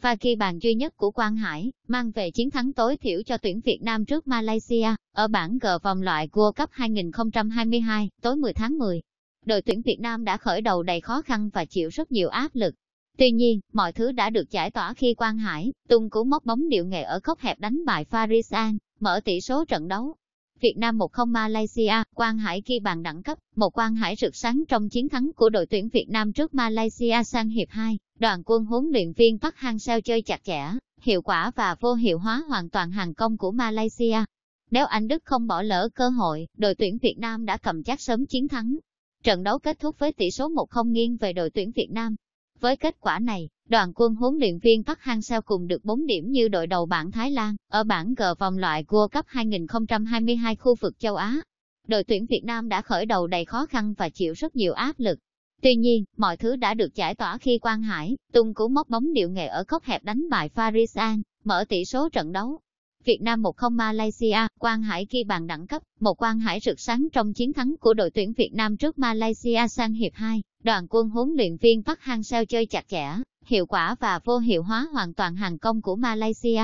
Và khi bàn duy nhất của Quang Hải, mang về chiến thắng tối thiểu cho tuyển Việt Nam trước Malaysia, ở bảng G vòng loại World Cup 2022, tối 10 tháng 10. Đội tuyển Việt Nam đã khởi đầu đầy khó khăn và chịu rất nhiều áp lực. Tuy nhiên, mọi thứ đã được giải tỏa khi Quang Hải, tung cú móc bóng điệu nghệ ở khốc hẹp đánh bại Faris An, mở tỷ số trận đấu. Việt Nam 1-0 Malaysia, Quang Hải ghi bàn đẳng cấp, một Quang Hải rực sáng trong chiến thắng của đội tuyển Việt Nam trước Malaysia sang hiệp 2, đoàn quân huấn luyện viên Park Hang-seo chơi chặt chẽ, hiệu quả và vô hiệu hóa hoàn toàn hàng công của Malaysia. Nếu Anh Đức không bỏ lỡ cơ hội, đội tuyển Việt Nam đã cầm chắc sớm chiến thắng. Trận đấu kết thúc với tỷ số 1-0 nghiêng về đội tuyển Việt Nam. Với kết quả này, Đoàn quân huấn luyện viên Park Hang Seo cùng được 4 điểm như đội đầu bảng Thái Lan, ở bảng G vòng loại World Cup 2022 khu vực châu Á. Đội tuyển Việt Nam đã khởi đầu đầy khó khăn và chịu rất nhiều áp lực. Tuy nhiên, mọi thứ đã được giải tỏa khi Quang Hải, tung cú móc bóng điệu nghệ ở góc hẹp đánh bại Faris An, mở tỷ số trận đấu. Việt Nam 1-0 Malaysia, Quang Hải ghi bàn đẳng cấp, một Quang Hải rực sáng trong chiến thắng của đội tuyển Việt Nam trước Malaysia sang hiệp 2. Đoàn quân huấn luyện viên Park Hang-seo chơi chặt chẽ, hiệu quả và vô hiệu hóa hoàn toàn hàng công của Malaysia.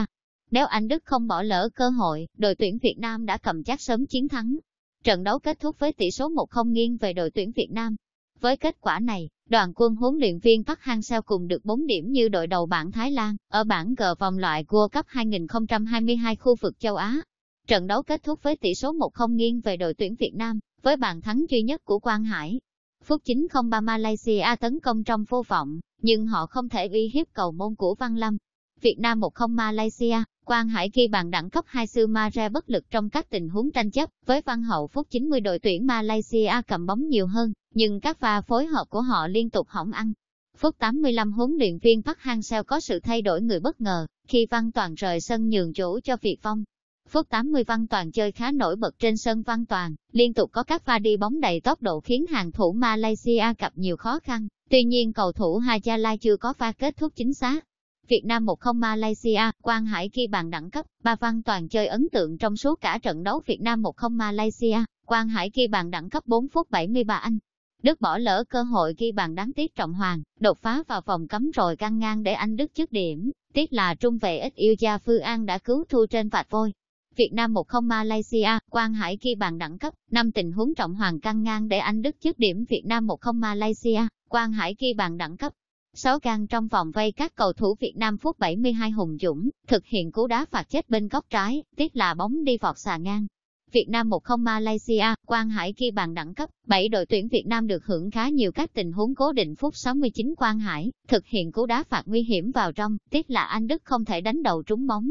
Nếu Anh Đức không bỏ lỡ cơ hội, đội tuyển Việt Nam đã cầm chắc sớm chiến thắng. Trận đấu kết thúc với tỷ số 1-0 nghiêng về đội tuyển Việt Nam. Với kết quả này, đoàn quân huấn luyện viên Park Hang-seo cùng được 4 điểm như đội đầu bảng Thái Lan, ở bảng G vòng loại World Cup 2022 khu vực châu Á. Trận đấu kết thúc với tỷ số 1-0 nghiêng về đội tuyển Việt Nam, với bàn thắng duy nhất của Quang Hải. Phút 903 Malaysia tấn công trong vô vọng, nhưng họ không thể uy hiếp cầu môn của Văn Lâm. Việt Nam một không Malaysia, Quang Hải ghi bàn đẳng cấp hai sư ma ra bất lực trong các tình huống tranh chấp, với Văn Hậu phút 90 đội tuyển Malaysia cầm bóng nhiều hơn, nhưng các pha phối hợp của họ liên tục hỏng ăn. Phút 85 huấn luyện viên Park Hang-seo có sự thay đổi người bất ngờ, khi Văn Toàn rời sân nhường chỗ cho Việt Phong, Phút 80 văn toàn chơi khá nổi bật trên sân văn toàn, liên tục có các pha đi bóng đầy tốc độ khiến hàng thủ Malaysia gặp nhiều khó khăn. Tuy nhiên cầu thủ lai chưa có pha kết thúc chính xác. Việt Nam 1-0 Malaysia, Quang Hải ghi bàn đẳng cấp, ba văn toàn chơi ấn tượng trong suốt cả trận đấu Việt Nam 1-0 Malaysia, Quang Hải ghi bàn đẳng cấp 4 phút 73 Anh. Đức bỏ lỡ cơ hội ghi bàn đáng tiếc trọng hoàng, đột phá vào vòng cấm rồi căng ngang để anh Đức dứt điểm. Tiếc là trung vệ ít yêu Gia phư An đã cứu thua trên phạt vôi, Việt Nam 1 Malaysia, Quang Hải ghi bàn đẳng cấp, năm tình huống trọng hoàng căng ngang để Anh Đức trước điểm Việt Nam 1 Malaysia, Quang Hải ghi bàn đẳng cấp. 6 căng trong vòng vây các cầu thủ Việt Nam phút 72 Hùng Dũng, thực hiện cú đá phạt chết bên góc trái, tiếc là bóng đi vọt xà ngang. Việt Nam 1 Malaysia, Quang Hải ghi bàn đẳng cấp, 7 đội tuyển Việt Nam được hưởng khá nhiều các tình huống cố định phút 69 Quang Hải, thực hiện cú đá phạt nguy hiểm vào trong, tiếc là Anh Đức không thể đánh đầu trúng bóng,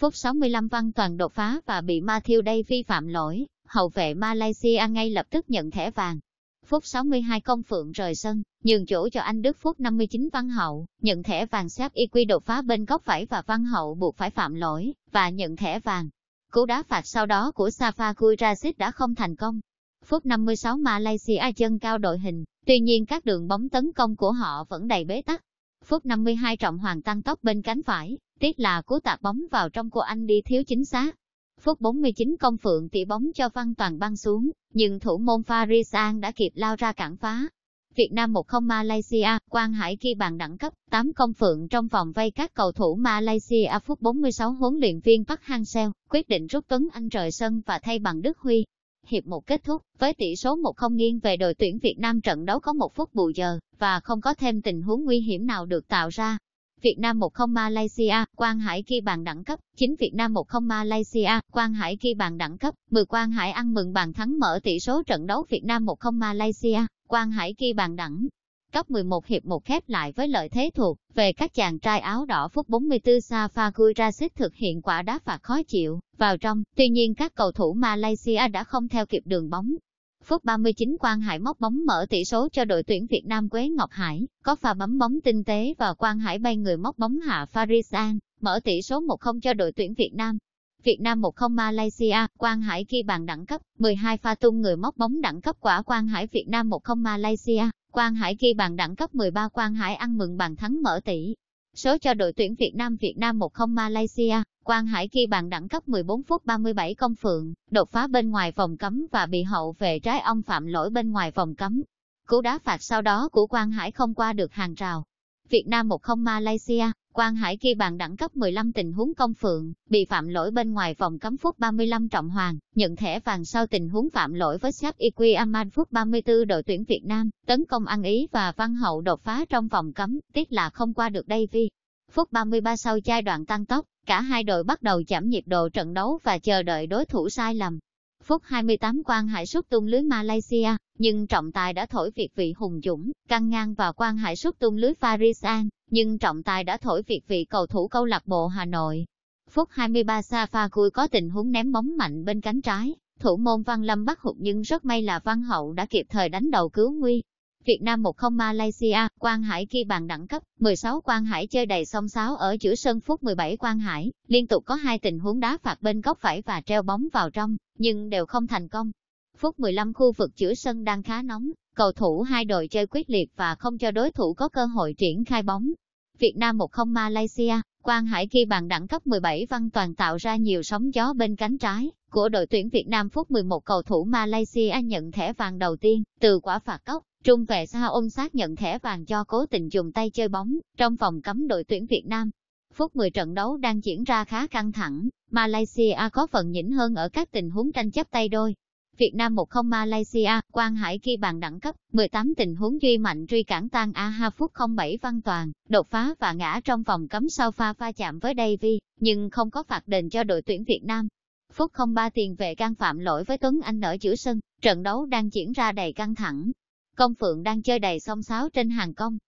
phút 65 văn toàn đột phá và bị Matthew đây vi phạm lỗi, hậu vệ Malaysia ngay lập tức nhận thẻ vàng. Phút 62 công phượng rời sân, nhường chỗ cho anh Đức phút 59 văn hậu, nhận thẻ vàng xếp y quy đột phá bên góc phải và văn hậu buộc phải phạm lỗi, và nhận thẻ vàng. Cú đá phạt sau đó của Safa Kujasic đã không thành công. Phút 56 Malaysia chân cao đội hình, tuy nhiên các đường bóng tấn công của họ vẫn đầy bế tắc. Phút 52 Trọng Hoàng tăng tốc bên cánh phải, Tiếc là cú tạt bóng vào trong của anh đi thiếu chính xác. Phút 49 công phượng tỉ bóng cho Văn Toàn băng xuống, nhưng thủ môn an đã kịp lao ra cản phá. Việt Nam 1-0 Malaysia, Quang Hải ghi bàn đẳng cấp, 8 công phượng trong vòng vây các cầu thủ Malaysia phút 46 huấn luyện viên Park Hang-seo, quyết định rút Tuấn Anh rời sân và thay bằng Đức Huy. Hiệp một kết thúc, với tỷ số 1-0 nghiêng về đội tuyển Việt Nam trận đấu có một phút bù giờ, và không có thêm tình huống nguy hiểm nào được tạo ra. Việt Nam 10 Malaysia, Quang Hải ghi bàn đẳng cấp, 9 Việt Nam 10 Malaysia, Quang Hải ghi bàn đẳng cấp, 10 Quang Hải ăn mừng bàn thắng mở tỷ số trận đấu Việt Nam 10 Malaysia, Quang Hải ghi bàn đẳng cấp 11 hiệp một khép lại với lợi thế thuộc về các chàng trai áo đỏ phút 44 Safa Gurasic thực hiện quả đá phạt khó chịu vào trong, tuy nhiên các cầu thủ Malaysia đã không theo kịp đường bóng, phút 39 Quang Hải móc bóng mở tỷ số cho đội tuyển Việt Nam Quế Ngọc Hải, có pha bấm bóng tinh tế và Quang Hải bay người móc bóng hạ Farisan, mở tỷ số 1-0 cho đội tuyển Việt Nam. Việt Nam 1-0 Malaysia, Quang Hải ghi bàn đẳng cấp, 12 pha tung người móc bóng đẳng cấp quả Quang Hải Việt Nam 1-0 Malaysia, Quang Hải ghi bàn đẳng cấp 13 Quang Hải ăn mừng bàn thắng mở tỷ, số cho đội tuyển Việt Nam Việt Nam 1-0 Malaysia, Quang Hải ghi bàn đẳng cấp 14 phút 37 công phượng, đột phá bên ngoài vòng cấm và bị hậu về trái ông phạm lỗi bên ngoài vòng cấm. Cú đá phạt sau đó của Quang Hải không qua được hàng rào. Việt Nam 1-0 Malaysia, Quang Hải ghi bàn đẳng cấp 15 tình huống công phượng, bị phạm lỗi bên ngoài vòng cấm phút 35 trọng hoàng, nhận thẻ vàng sau tình huống phạm lỗi với Sáp IQ Amman phút 34 đội tuyển Việt Nam, tấn công ăn ý và văn hậu đột phá trong vòng cấm, tiếc là không qua được đây vi. Phút 33 sau giai đoạn tăng tốc, cả hai đội bắt đầu giảm nhiệt độ trận đấu và chờ đợi đối thủ sai lầm, Phút 28 quan hải xuất tung lưới Malaysia, nhưng trọng tài đã thổi việc vị Hùng Dũng, căng ngang vào quan hải xuất tung lưới Farisan, nhưng trọng tài đã thổi việc vị cầu thủ câu lạc bộ Hà Nội. Phút 23 Safa Cui có tình huống ném bóng mạnh bên cánh trái, thủ môn Văn Lâm bắt hụt nhưng rất may là Văn Hậu đã kịp thời đánh đầu cứu nguy, Việt Nam 1-0 Malaysia, Quang Hải ghi bàn đẳng cấp, 16 Quang Hải chơi đầy song sáo ở giữa sân phút 17 Quang Hải, liên tục có hai tình huống đá phạt bên góc phải và treo bóng vào trong, nhưng đều không thành công. Phút 15 khu vực giữa sân đang khá nóng, cầu thủ hai đội chơi quyết liệt và không cho đối thủ có cơ hội triển khai bóng. Việt Nam 1-0 Malaysia, Quang Hải ghi bàn đẳng cấp 17 văn toàn tạo ra nhiều sóng gió bên cánh trái của đội tuyển Việt Nam phút 11 cầu thủ Malaysia nhận thẻ vàng đầu tiên từ quả phạt góc. Trung vệ sao ôm sát nhận thẻ vàng cho cố tình dùng tay chơi bóng, trong vòng cấm đội tuyển Việt Nam. Phút 10 trận đấu đang diễn ra khá căng thẳng, Malaysia có phần nhỉnh hơn ở các tình huống tranh chấp tay đôi. Việt Nam 1-0 Malaysia, Quang Hải ghi bàn đẳng cấp, 18 tình huống duy mạnh truy cản tan AHA phút 07 Văn Toàn, đột phá và ngã trong vòng cấm sau pha va chạm với Davy, nhưng không có phạt đền cho đội tuyển Việt Nam. Phút 03 tiền vệ can phạm lỗi với Tuấn Anh ở giữa sân, trận đấu đang diễn ra đầy căng thẳng, Công Phượng đang chơi đầy song sáo trên hàng công,